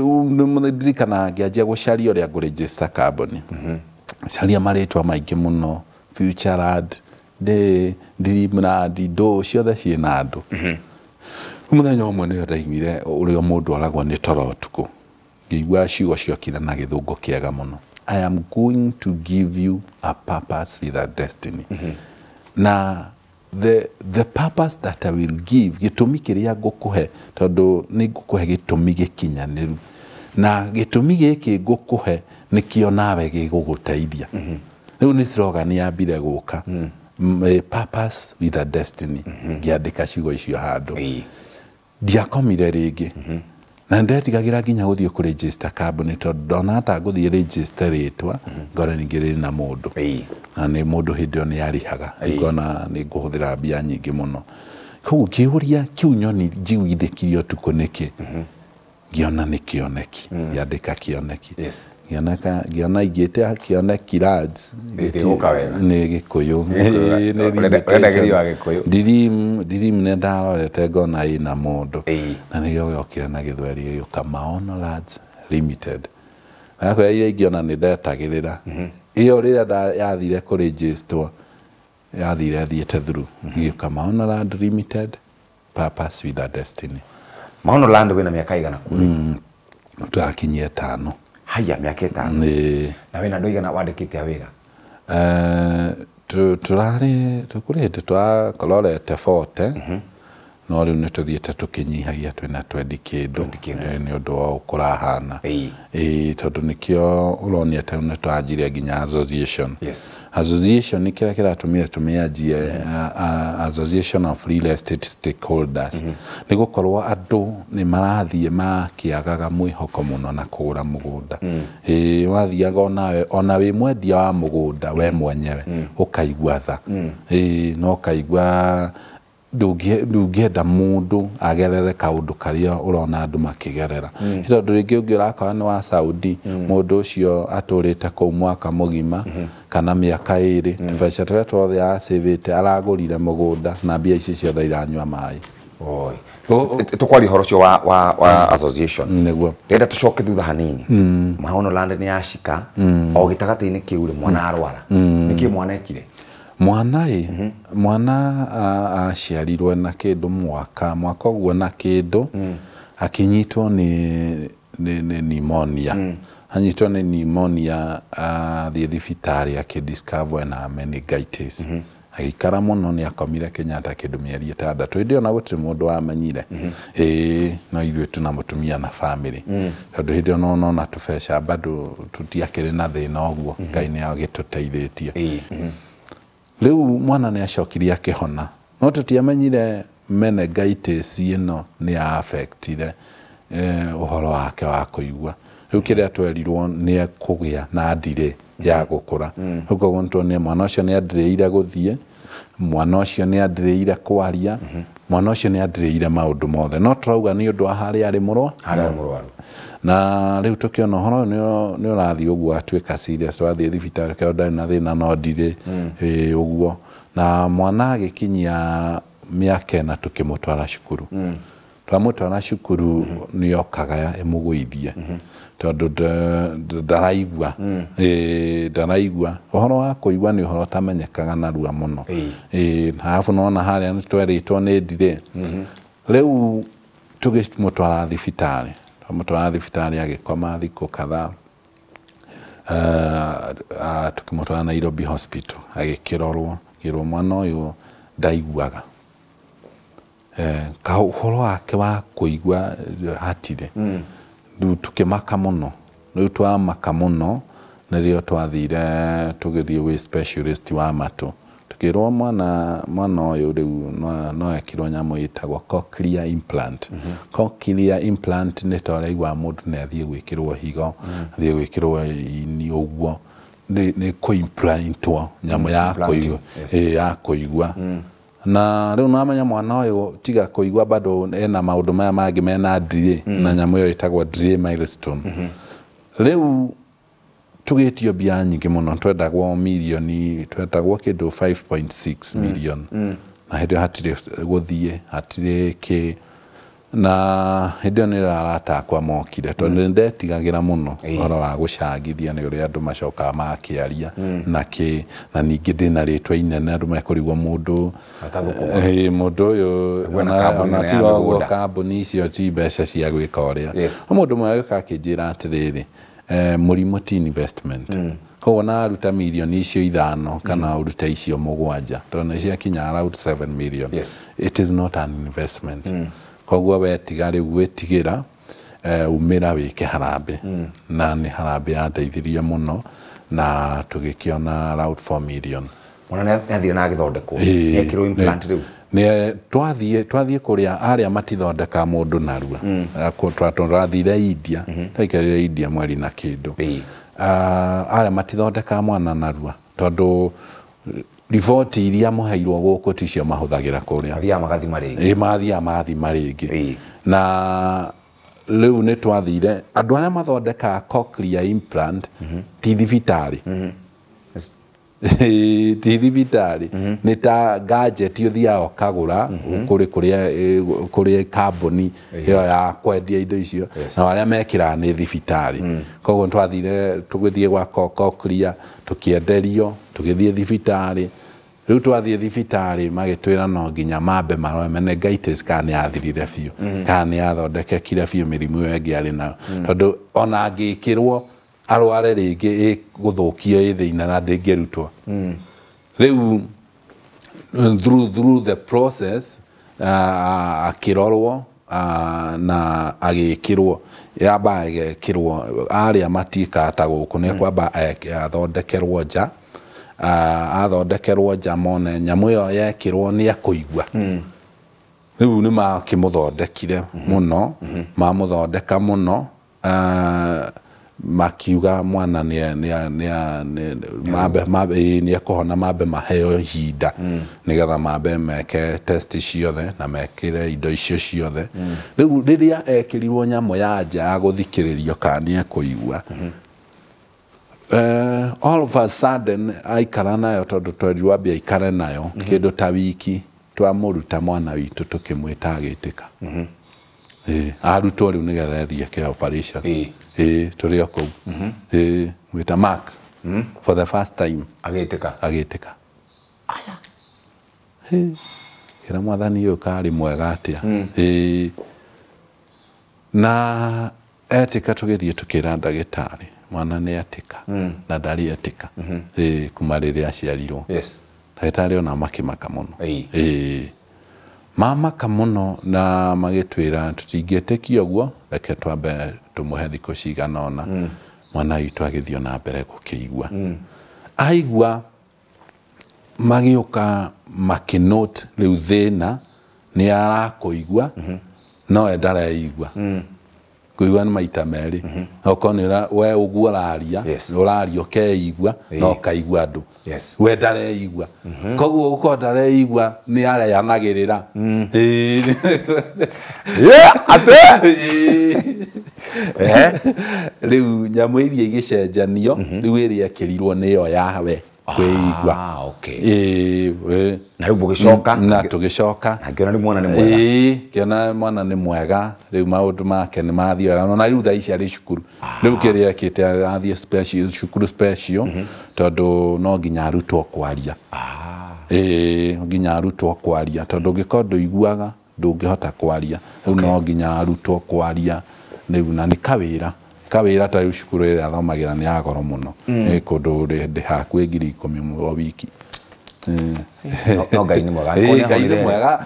u ndirikana ngä anjia gå caria å rä a ngå rä njä mm-hmm caria marä maingĩ mũno futurad dreamland ndũ ciothe ciä na å mwe nä nĩyo ndaiguire ũrĩa mũndũ oragwo nĩ toro ũtukũ igua ciugo ciokire na gĩthũngũ kĩega mũno i am going to give you a purpose with a destiny mm -hmm. na the, the purpose that i will give gĩtũmi kĩrĩa ngũkũhe tondũ nĩ ngũkũhe gĩtũmi gĩkinyanĩru na ngå kå he nikionawe nawe riu ni slogan yambire guka purpose with a destiny mhm. ngiandika ciugo icio handu ndiakomire ringi mhm. na ndetigagira nginya guthie ku register carbon to donata guthie nguthie register ritwa mhm. ngore ningiriri na mundu na ni mundu hindi iyo ni arihaga ngona ni nguhuthira mbia nyingi muno koguo kiuria kiu nyoni njiguithikirio tuku niki mm -hmm ngiona nä kä oneki ngäandä ka kä oneki ngiona ingä te kioneki nä gä kå yå nä ndarorete ngona ä na må ndå na nä gä gokire na gä thweri gä gä kamaono limited nakwä ira ingäona nä ndetagä rä ra ä yo rä rä a yathire kå rä yathire thiä te through gä gä kamaono mahono land wina miaka igana kuri mm. turakinyie tano haya mĩaka ĩtano e... na wĩna andũ aigana wandĩkĩte a wĩra uh, tũrarĩ tũkũrĩte kolore tefote mm -hmm no rä u nä tå te tå kä nyihagia na twendi kä ndå nä å ndå wa å kå rahana tondå nä kä o å ronia ta nä twanjirie nginya association yes. association nä kä rä a kä ratå mire tå mä anjie association of real estate stakeholders mm-hmm. nä gå korwo andå nä marathiä agaga mwä hoko må no na kå gå ra må gå nda e, mm. wathiaga ona wä mwendia wa må gå nda we mm. mwenyewe å mm. kaigua tha e, no kaigua ndungienda mundu agerere kaundu karia urona andu makigerera mm. tondu ringi ungiurakora ni wa saudi mm. mundu ucio aturite kuu mwaka mugima mm -hmm. kana miaka iri mm. tubeca turia tuothe acivite aragurire mugunda na mbia ici ciothe iranyua mai tukwari horo cio wa, wa, wa hmm. association niguo renda tucoke thutha hanini mm. mahono land ni yacika mm. o gitagati-ini kiu ri mwana hmm. arwara mm. niki mwana ekire mwana-ĩ mhm. mwana aciarirwe na ndå mwaka mwaka guo na kä ndå mm. akä nyitwo nĩ nimonia mm. anyitwo nĩ nimonia athiĩ thibitarĩ akĩdiscover na meningitis mm -hmm agĩikara mũno nĩ akomire kenyatta kĩndũ mĩeri ĩtandatũ ĩndĩ ona gũtirĩ mũndũ wamenyire mhm. ĩĩ no ithuĩ tu na mũtumia na bamĩrĩ mm. tondũ hĩndĩ ona onona tũbeca bado rä na å guo mhm. ngai teithä tie rä u mwana nä acokirie akä no tå tiamenyire mene ngaitĩci ä no nä yaabektire å eh, horo wake wa kå igua rä u kä rä a twerirwo nä ekå gä a na ndirä ya gå kå ra mm. rä u koguo nä tuonire mwana å cio nä andä ire gå thiä mwana å cio nä andä ire kwaria mm-hmm. mwana å cio nä andä ire maå ndå mothe no tũrauga nä å ndå wa harä arä må rwa na rä u tå kä ona horo nä å rathiä å guo atuä ka wathiä thibitarä kä ndarä na thä na no ndirä å mm. guo na mwana agä kinyia mä aka na tå kä må twara cukuru mm. twamå twara cukuru mm-hmm. mm-hmm. mm -hmm. nä okaga ä må gå ithie tondå ndaraigua ndaraigua å horo wa kå igua nä å horo tamenyekaga narua må no arabu nona harä a nä twerä two nä ndirä mm-hmm. rä u tå gä twara thibitarä amtwara thibitari agäkoma thikå kadhaa uh, uh tå kä må twara nairobi hospital agä kä rorwo gä rwo mwana å yå ndaiguaga eh, kahoro wake wa kuigua eh, hatire hmm. riu tukimaka muno riu twamaka muno nirio twathire tugithie wi specialist wa matu tukirwa mwana mwana uyu riu no no akirwa nyamu itagwa cochlear implant mm -hmm. cochlear implant ni tore igwa mudu ne athie gwikirwo higo mhm. athie gwikirwo ini uguo ni kuimplantwo nyamu ya kuigwa ya kuigwa mm. na riu na namenya mwana uyu tiga kuigwa bado ena maundu maya mangi mena dra mm. na nyamu yo itagwa dra milestone mhm. riu tugitio mbia nyingi muno twendagwo mirioni twendagwo kindu 5.6 mm. million mm. na hindi hatire guthie hatire ki na hindi ni aratakwa mokire tondu mm. ni ndetigagira muno horo wa gucangithia ni uria andu macokaga makiaria na ki na ningi ndina ritwa inene andu mekurigwo mundu mundu uyu natiwa guo kambuni icio ti mbeca cia gwika uria mundu mwe agika akinjira atiriri Eh, mũrimũ ti investment mm koguo na aruta mirioni icio ithano kana mm -hmm. urute icio mugwanja tondå nä ciakinya around 7 million it is not an investment mm. koguo wetiga rä u gwä tigä ra uh, eh, umä wä ke harambä mm. na nä harambä yandeithirie må na tå around 4 million mwana nä athiä na agä thondekwo nä ekärwo rä u nä eh, twathiä twathie kå rä a arä a matithondeka må ndå narua mm. Ah, twathire india mm mm-hmm. twaikarire india mweri na kä ndå ah, arä a matithondeka mwana narua tondå riboti iria muheirwo gå ticio mahuthagira ra kå rä a mathiaga mathima rä ngä na rä u nä twathire andå arä a mathondekaga mm-hmm. ti thibitarä mm-hmm. ti thibitari mhm. ni nä ta gadget å thiaga kuri kuri kuri rä ä yo ya kwendia indo icio na arä a ni nä thibitarä mm. koguo twathire tå gä thiä gwa koko tå kä enderio tå gä thiä thibitarä rä u twathiä thibitarä magä twä no nginya mambe marore mene kana nä yathirire biå mhm. kana nä yathondekekire biå mä rimå ä yo ä ngä arä nayo mm. tondå ona angä kä rwo arware rĩngĩ ä thä ina na ndĩngĩrutwo rĩu through through the process ah, akĩrorwo na uh, na agĩkĩrwo yamba agekĩrwo ta gå kå nä kwamba athondekerwo nja ah, athondekerwo nja mone nyamũ ĩyo yekĩrwo nĩ akũigua rĩu nĩ makĩmũthondekire mũno mhm. mamũthondeka mũno uh, makiuga mwana nĩ ekũhona mambe maheo ihinda mm. getha mambe meke test ciothe na mekire indo icio ciothe rĩu riria rĩrĩa ekirirwo nyamũ ya nja ya gũthikĩrĩrio kana nĩ eh, all of a sudden aikara nayo tondũ twerirwo ambia aikare nayo mm -hmm. ta wiki twamũruta mwana witũ tukimwitagitika agĩtĩka mm -hmm. e, arutwo rĩu nĩ getha ethiĩ operation ä tå rä o kå u gwä ta mark mm-hmm. for the first time agä tä ka agä tä ka mwathani å yå karä mwega atä a mm. na etä ka tå gä thiä tå kä ra ndagä tarä mwana nä atä ka mm. na ndarä atika ka mm-hmm. kuma rä rä aciarirwo ndagä tarä ona makä maka må no mamaka må no na magä twä ra tå tingä tä kia å guo reke twambe he thikå cigana ona mm. mwana witå agä na mbere gå kä igua aigua magä å ka makä rä u thä na nä arakå igua mm-hmm. no endareigua mm kuigua nä maita merä mhm. okorwo nä we å guo ũraria å raria no na ũkaigua andå we ndareigua mhm. koguo gå korwo ndareigua nä areanagä rä ra mhm. rä u nyamå iria igä cenjanio rä u ä rä ekä rirwo nä yo yawe ah, na rä ee, we na gä coka na tå gä coka ngäona rä mwana ni mwega ee, ngäona mwana nä mwega rä u maå ndå make ni mathiä wega na rä u thaa ici cukuru rä u kä rä ekä te cukuru special mhm. tondå no nginya arutwo kwaria ah. ee, nginya arutwo kwaria tondå ngä korwo ndå iguaga ndå ngä hota kwaria rä u no nginya arutwo kwaria rä u na nä kawä ra kawira ta riu cukuru ĩrĩa ni nĩ ya goro mũno nĩ mm. kũndũ ndĩ hakuĩ ngiri ikũmi o wiki no ngai nĩ mwega ngai nĩ mwega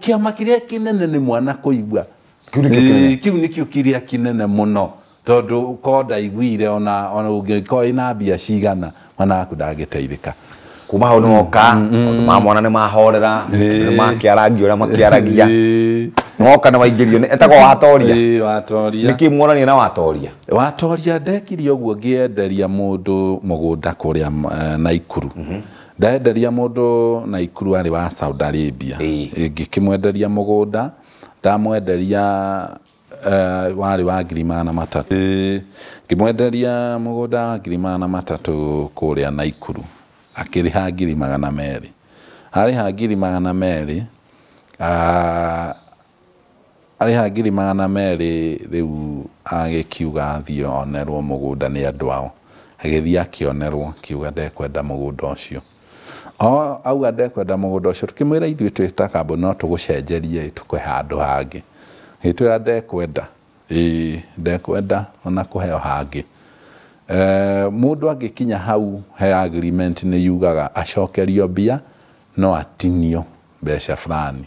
kĩama kĩrĩa kĩnene nĩ mwana kũigua kĩu nĩkĩo kĩrĩa kĩnene mũno tondũ ko ndaiguire ona ona ũngĩkorwo ĩna mbia cigana mwana waku ka kuma hau nĩwoka mm, mm. maũndũ ma mwana nĩ mahorera rä a makä aragia ngoka na waingĩrio etagwo watoria watoria nĩkĩ muonania na watoria watoria ndekire ũguo ngĩenderia mũndũ mũgũnda kũrĩa eh, naikuru mhm. ndenderia mũndũ naikuru arĩ wa saudi arabia ngĩkĩmwenderia mũgũnda ndamwenderia uh, wa ngiri magana matatũ ngĩmwenderia mũgũnda wa ngiri magana matatũ kũrĩa naikuru ha ngiri magana merĩ ha ngiri magana merĩ ah, ariha ngiri magana merĩ rĩu agĩkiuga thiĩ onerwo mugunda ni andũ ao agĩthiĩ akĩonerwo kiuga ndekwenda mũgũnda ũcio o auga ndekwenda mũgũnda ũcio tũkĩmwĩra ithuĩ twĩ ta kambuni no tũgũcenjerie tũkwe handũ hangĩ gĩtwĩra ndekwenda ĩĩ ndekwenda ona kũheo hangĩ mũndũ angĩkinya hau he agreement nĩ yugaga acokerio mbia no atinio mbeca fulani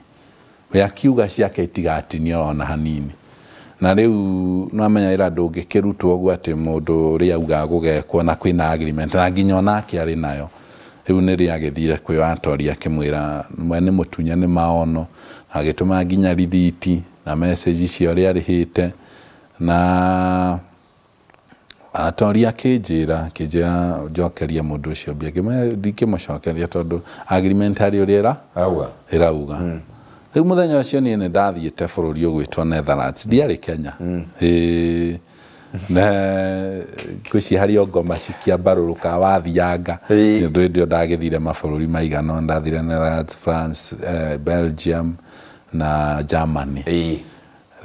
we akiuga ciake itigatinio ona hanini na riu namenyaira ndungikirutwo uguo ati mundu uria augaga gugekwo na kwina agreement na nginya onake ari nayo riu nä ri agethire kwi watori akimwira mwene må tunya nä maono agituma ma nginya rithiti na message cia ũrĩa arĩhĩte na atori akĩnjĩra akĩnjĩra njokerie mũndũ ũcio mbia ngĩmwĩra ndingĩmũcokeria tondũ agreement ari harĩ ũrĩa ĩrauga hmm rä u må thenya å cio niä nä ndathiä te bå rå ri å gwä two netherlands ndiarä kenya mm. na ngwĩci harĩ o ngoma cikĩambarũrũka wathianga ndå ä o ndagä thire mabå rå maigana ndathire netherlands france eh, belgium na germany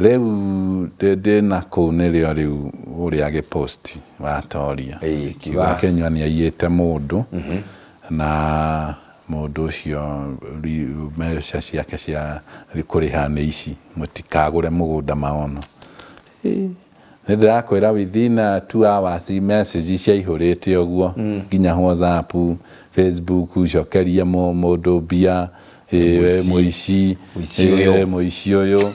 rä u ndä na kå u nä rä o rä u å rä agä watoria kiuga kenyua nä aiyä te må ndå na mundu ucio mbeca ciake cia kuriha nä ici mutikagure mugunda maono nä ndärakwä ra withina uh, two hours message cia ihå te å guo mm. nginya mm. facebook cokeria må ndå mbia ici må ici å yå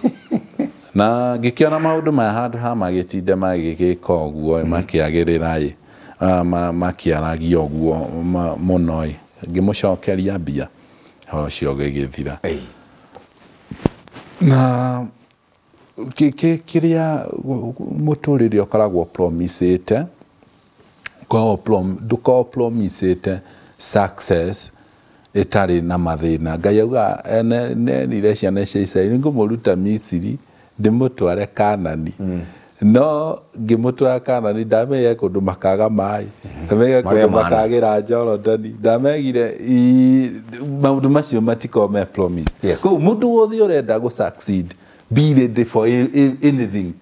na ngä kä ona maå ndå maya handå ha magä tinde magä gä ka å guo makä agä rä ra makä aragia å guo må no cokeria mbia horo gä thira na koragwo mũtũrĩre te promisĩte ndũkorwo te success ĩtarĩ na mathĩna ngai auga nerire ciana cia isiraeli ngũmũruta misiri tware kanani mm no kana ngĩmũtwara kanani ndameire kũndũ makaga maĩ mhm. ndameire kũndũ makagĩra jorodani ndamegire maũndũ macio matikoragwo me promised yes. koguo mũndũ wothe ũrenda gũ succeed be ready for anything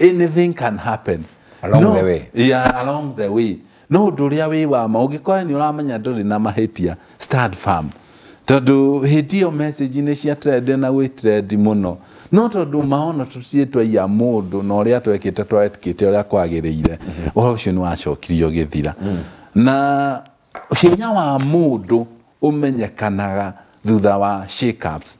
anything can happen along no, the way yeah, along the way no ũndũ ũrĩa wĩ wa ma ũngĩkorwo nĩ ũramenya ndũrĩ na mahĩtia stand firm tondũ hĩndĩ ĩyo message nĩ cia trend na gwĩ trend mũno no tondu maono twaia ya ndå na uria twekite twekite uria kwagiriire uhoro mm-hmm. ucio ni wacokirio githira mm-hmm. na hinya wa å umenyekanaga thutha wa shakeups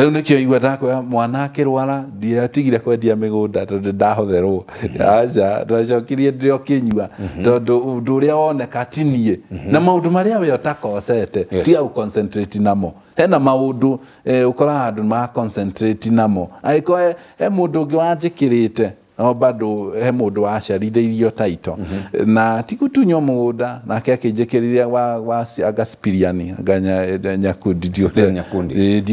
riu nikio igua mwanake rwara ndiatigire kwendia migunda tondu ndahotherwo mm-hmm. aja ndacokirie ndio kinyua mm-hmm. tondu undu uria woneka tinie mm-hmm. na maundu maria we utakosete tiga guconcentrate namo hena maundu ukoraga eh, andu ma concentrate namo angiko he mundu ungi wanjikirite no bado he mundu waciarithĩirio taito mm -hmm. na tigutunywo mũgũnda nake akĩnjĩkĩrire wa, wa anga Spiriani anga Nyakundi ndiũ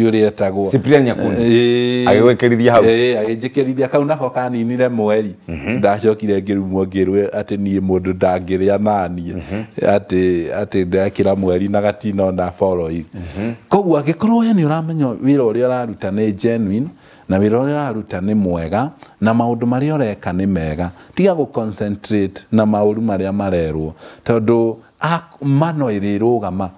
rĩa etagwo agĩgwĩkĩrithia hau agĩnjĩkĩrithia kau naho kaninire mweri mhm. ndacokire ngĩrumwo ngĩrwo atĩ niĩ mũndũ ndangĩrĩa nanie mhm. atĩ atĩ ndekĩra mweri na gatina ona boroi mhm. koguo angĩkorwo we ni ũramenya wĩra ũrĩa ũraruta nĩ genuine na wä ra å rä a aruta nä mwega na maå ndå marä a å reka nä mega tiga gå na maå marä a marerwo tondå mano ä rä rå gama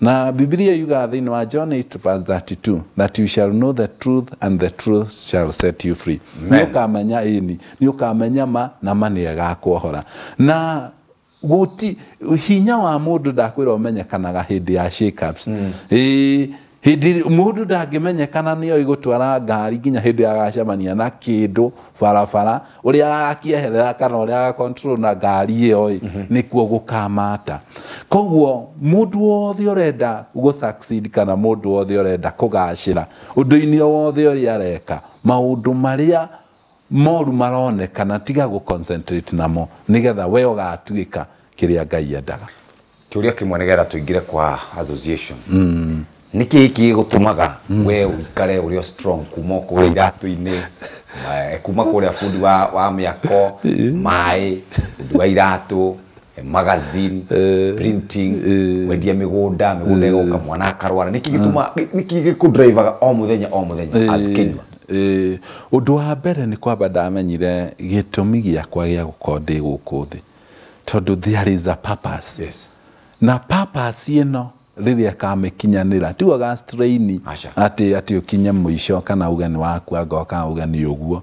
na bibilia yuga thä wa john 8:32 that you shall know the truth and the truth shall set you free nä å kamenya ni nä å kamenya ma na manä egakwohora na gå hinya wa må ndå ndakwä ra å menyekanaga hä ndä ya mm. e, hindi mundu ndangĩmenyekana nĩ oĩ gũtwara ngari nginya hĩndĩ agacemania na kĩndũ barabara ũrĩa agakĩeherera kana ũrĩa agakontrol na ngari ĩyo ĩ mhm. nĩkuo gũkamata koguo mũndũ wothe ũrenda gũsucceed kana mũndũ wothe ũrenda kũgacĩra ũndũ-inĩ wothe ũrĩa areka maũndũ marĩa moru kana tiga gũconcentrate namo nĩgetha we ũgatuĩka kĩrĩa ngai endaga kĩũria kĩmwe nĩgetha tũingĩre kwa association mm nä kä kä gå tå maga we å ikare å rä a kuma kå rä a iratå-inä kuma kå rä a bundi wa, wa mä ako maä bundi wa iratå e magazine printing wendia mä gå nda mä gå nda ä goka mwana akarwara nä kä gä mm. kå drivaga o må thenya o må thenya å ndå wa mbere nä kwamba ndamenyire gä tå mi gä akwa gä a gå korwo ndä gå kå thä tondå there na ä no riria kamekinyaniraa tigo ga strain ati ati ukinye muisho kana ugani waku anga kana ugani uguo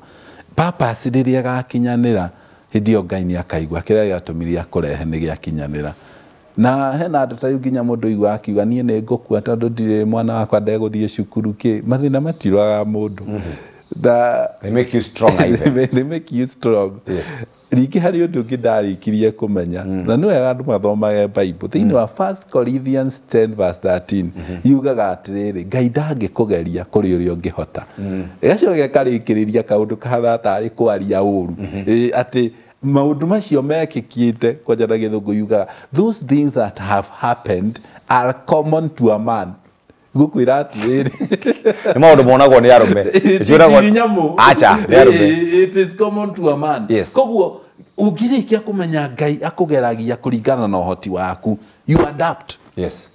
purpose riria gakinyanira hindi yo ngai ni akaigua kiria gatumiria kurehe ni kinyanira na hena andå tarä u nginya må ndå igua akiuga niä nä ngåkua tondå ndirä mwana wakwa ndegå thiä cukuru kä mathä mhm. na matirwaga må ndå ringä harä å ndå å ngä ndarä kirie hmm. na nä wega andå mathomage bible thä inä hmm. wa corinthians 10 verse 13 hmm. yugaga atä rä rä ngai ndangä kå geria kå rä å rä a å ngä hota gacio gekarä kä rä ria kaå ndå kahana tarä kwaria å ru atä maundu macio mekikite kwanja na githungu yugaga those things that have happened are common to a man gukwira atiriri ni maundu monagwo ni arume nyamå acha ni arume it is common to a man yes. koguo ũngĩrĩkia kũmenya ngai akũgeragia kuringana na ũhoti waku you adapt yes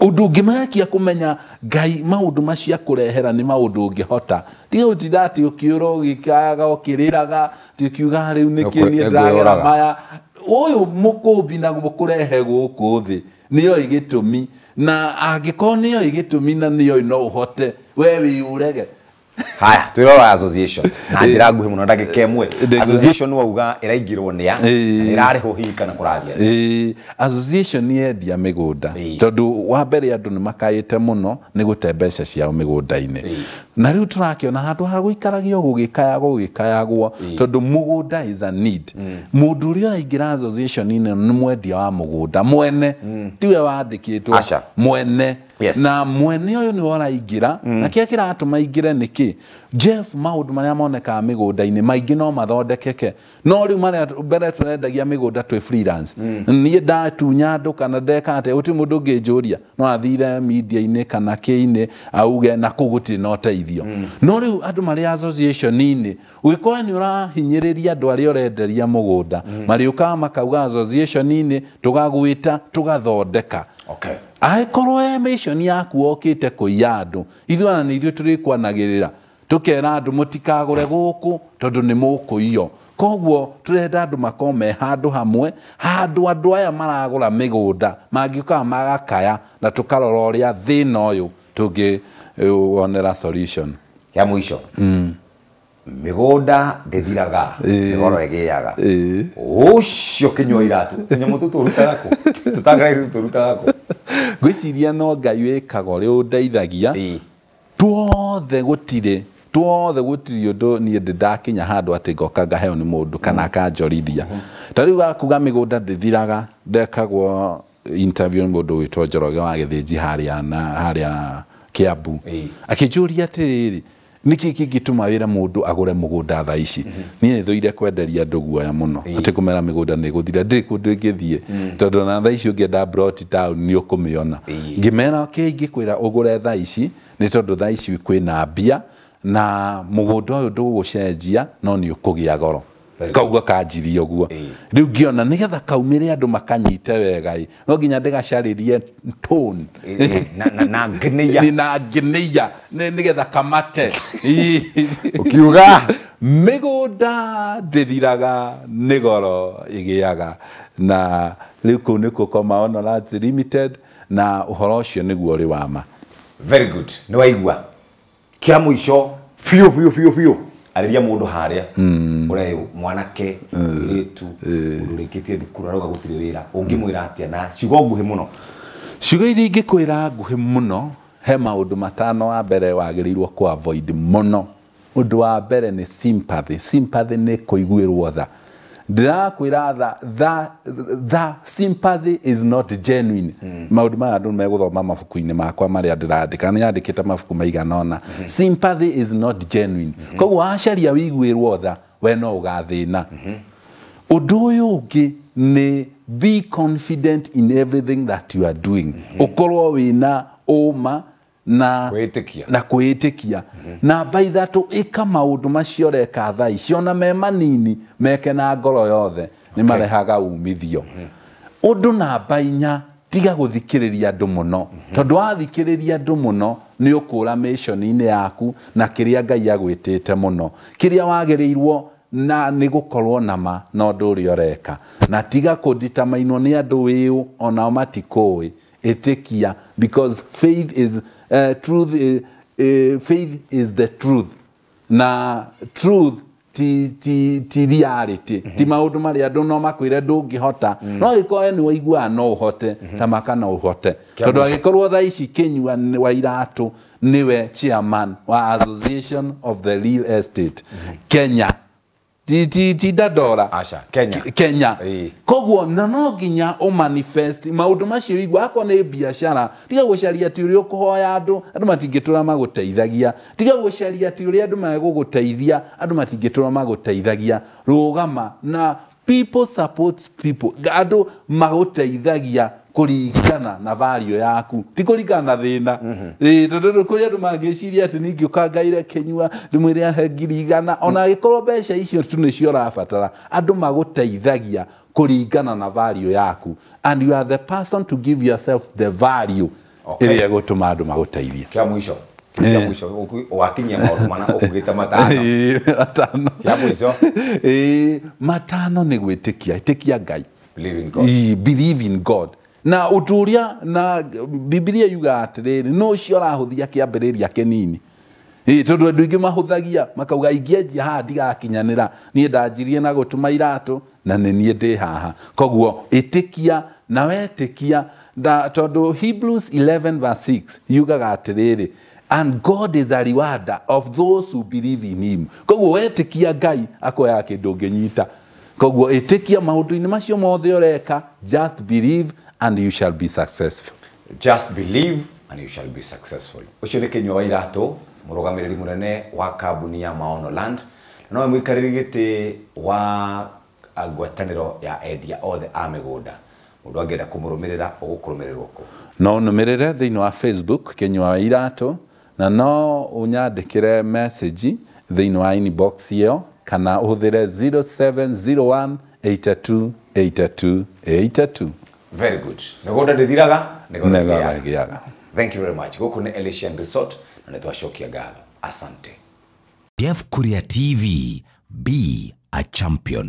ũndũ ũngĩmakia kumenya ngai maũndũ macio akũrehera ni maũndũ ũngĩhota tiga gũtinda atĩ ũkĩũra ũgĩkaga ũkĩrĩraga tĩ ũkiugaga rĩu nĩkĩ niĩ ndĩragera maya ũyũ mũkũmbi na mũkũrehe guku thi niyo igitumi na angĩkorwo nĩoĩ igitumi na niyo no hote we wĩ haya wa association na njira nguhi muno kemwe eh, association wauga iraingirwo nia ho eh. hihi kana kurathia eh, association ni endia migunda tondu wa mbere andu ni makaite muno ni gute mbeca ciao migunda ine na riu turakiona handu ha guikaragia gugikaya gugikayagwo tondu mugunda is a need mundu mm. uria uraingira association ino ni mwendia wa mugunda mwene mm. tiwe wandikitwo mwene yes. na mwene å yå nä waraingä mm. na kä a kä ratå maingä re nä kä jeff maå ndå marä a monekaga mä gå nda-inä maingä no mathondekeke no rä u marä mbere tå rendagia mä gå nda twä mm. niä ndatunya andå kana ndeka atä gå tä må ndå ngä njå ria no athire media-inä kana kä-inä auge na kå gå tirä na å teithio mm. no rä u andå marä association-inä å gä korwo nä å rahinyä rä ria andå arä a å renderia må gå nda marä mm. å kaga makauga inä tå gagwä ta tå gathondeka okay angĩkorwo we mission yaku okĩte kũiya andũ ithuĩ ona nĩ ithuĩ tũrĩkwanagĩrĩra tukera andå må tikagå re gå kå tondå nä må kå iyo koguo tå renda andå makorwo me handå hamwe handå andå aya maragå ra mä gå nda mangä magakaya na tå karora å rä a thä na å yå tå ngä wonera kä a må ico mä gå nda ndä thiraga mä cio nyua ciria no ngai wĩkaga ũrĩa ũndeithagia tuothe gũtirĩ tuothe gũtirĩ ũndũ niĩ ndĩ ndakinya handũ atĩ ngoka ngaheo må ndå kana akanjorithia mm. ta rĩu gakuga ndä thiraga ndekagwo interview nĩ mũndũ wĩtwo njoroge wa ambu akä na ria atä rä rä niki kingituma wira mundu agure mugunda tha ici mhm. nie nä thåire kwenderia andå guoya må no atä kå mera mä gå nda nä gå thira ndä kå ndå ngä thiä tondå na tha ici å ngä enda nä å kå mä ona ngä mera kä ingä kwä ra å gå tha ici nä tondå tha ici kwä na mbia na må gå nda å yå ndå gå cenjia no nä å kå gä goro kauga kanjirie ũguo nä getha kaumä kaumĩre andå makanyite wega no nginya ndĩgacarĩrie tone na ngĩnĩia nĩgetha kamate nda ndä ndĩthiraga nä goro aga na rĩu kũu nĩkuo komaonorats limited na cio nä guo ũrĩ wama very good nĩ waigua kĩa mũico biũ biũ biũ biå ariria mundu haria ureyo hmm. mwanake hmm. iritu urikitie hmm. thukuru arauga gutiri wira ungimwira atia na ciugo nguhi muno ciugo iria ingikwira nguhi muno he maundu matano wa mbere wagirirwo ku avoid muno undu wa mbere ni sympathy sympathy ni kuiguirwo tha ndĩrakwĩra tha tha sympathy is not genuine hmm. maũndũ maya andũ megũthoma mabuku-inĩ makwa marĩa ndĩrandĩka nĩ yandĩkĩte mabuku maigana ona hmm. sympathy is not genuine hmm. koguo wacaria wĩiguĩrwo tha we no ũgathĩna ũndũ ũyũ ũngĩ nĩ be confident in everything that you are doing ũkorwo wĩna ũma mm -hmm na na kwĩĩtĩkia mm -hmm. na baithatũ ĩka maũndũ macio reka thaa icio me manini meke na ngoro yothe okay. marehaga umithio undu mhm. mm -hmm. namba inya tiga guthikiriria andu muno mhm. tondu -hmm. andu muno ni ukura mission ũkũra yaku na kiria ngai agwitite muno kiria wagĩrĩirwo na nĩ gũkorwo na ma na ũndũ uri oreka na tiga mainwo ni andu wiu ona matikoi ĩtĩkia because faith is uh, truth is, uh, eh, eh, faith is the truth na truth ti ti ti reality mhm. mm -hmm. ti maundu mari andu no makwire ndungihota ngihota no gikorwo ni waigua no uhote mhm. ta maka no uhote tondu agikorwo tha ici kinywa wa iratu niwe chairman wa association of the real estate mm -hmm. kenya ti ti ti ndandora aca kenya kenya koguo na no nginya umanifest maundu macio igwa akwa ni biashara tiga gucaria ati uria ukuhoya andu andu matingitura maguteithagia tiga gucaria ati uria andu meguguteithia andu matingitura maguteithagia rugama na people supports people andu maguteithagia kuringana na value yaku ti kuringana thina mhm. tondu kuri andu mangiciria ati ningiuka ngaire kenywa rimwire ahe ngiri igana mm. ona agikorwo mbeca icio tu cio ũrabatara andu maguteithagia kuringana na value yaku and you are the person to give yourself the value ĩrĩa ĩgũtũma andũ maguteithie kĩa mwisho eh. mwisho matano matano kĩa mwisho matano nĩ gwĩtĩkia ĩtĩkia ngai believe in God na uturia na bibilia yuga atiriri no cio arahuthia kiambiriria kinini tondu andu ingi mahuthagia makauga ingienjia haha ndigakinyanira niä ndanjirie na gutuma iratu na nä niä ndä haha koguo itikia na wetikia tondu hebrews 11 verse 6 yugaga atiriri and god is a rewarder of those who believe in him koguo wetikia ngai akoya kindu nginyita koguo itikia maundu-ini macio mothe ureka just believe and you shall be successful just believe and you shall be successful ucio nä kinyua wa iratå må rå gamä rä ri wa kambuni ya maono land Nao nowe må ikarä ri gä tä wa ngwatanä ya endia othe a mä gå wageda må ndå angä kå må rå mä rä ra no nå mä wa facebook kenyo wa iratå na no å nyandä message thä inä wa inbox ä yo kana å hå thä re 0701828282 very good nigunda ndithiraga nigunda ngiyaga thank you very much guku ni Elysian Resort na ya gala. asante Dev Kuria TV be a champion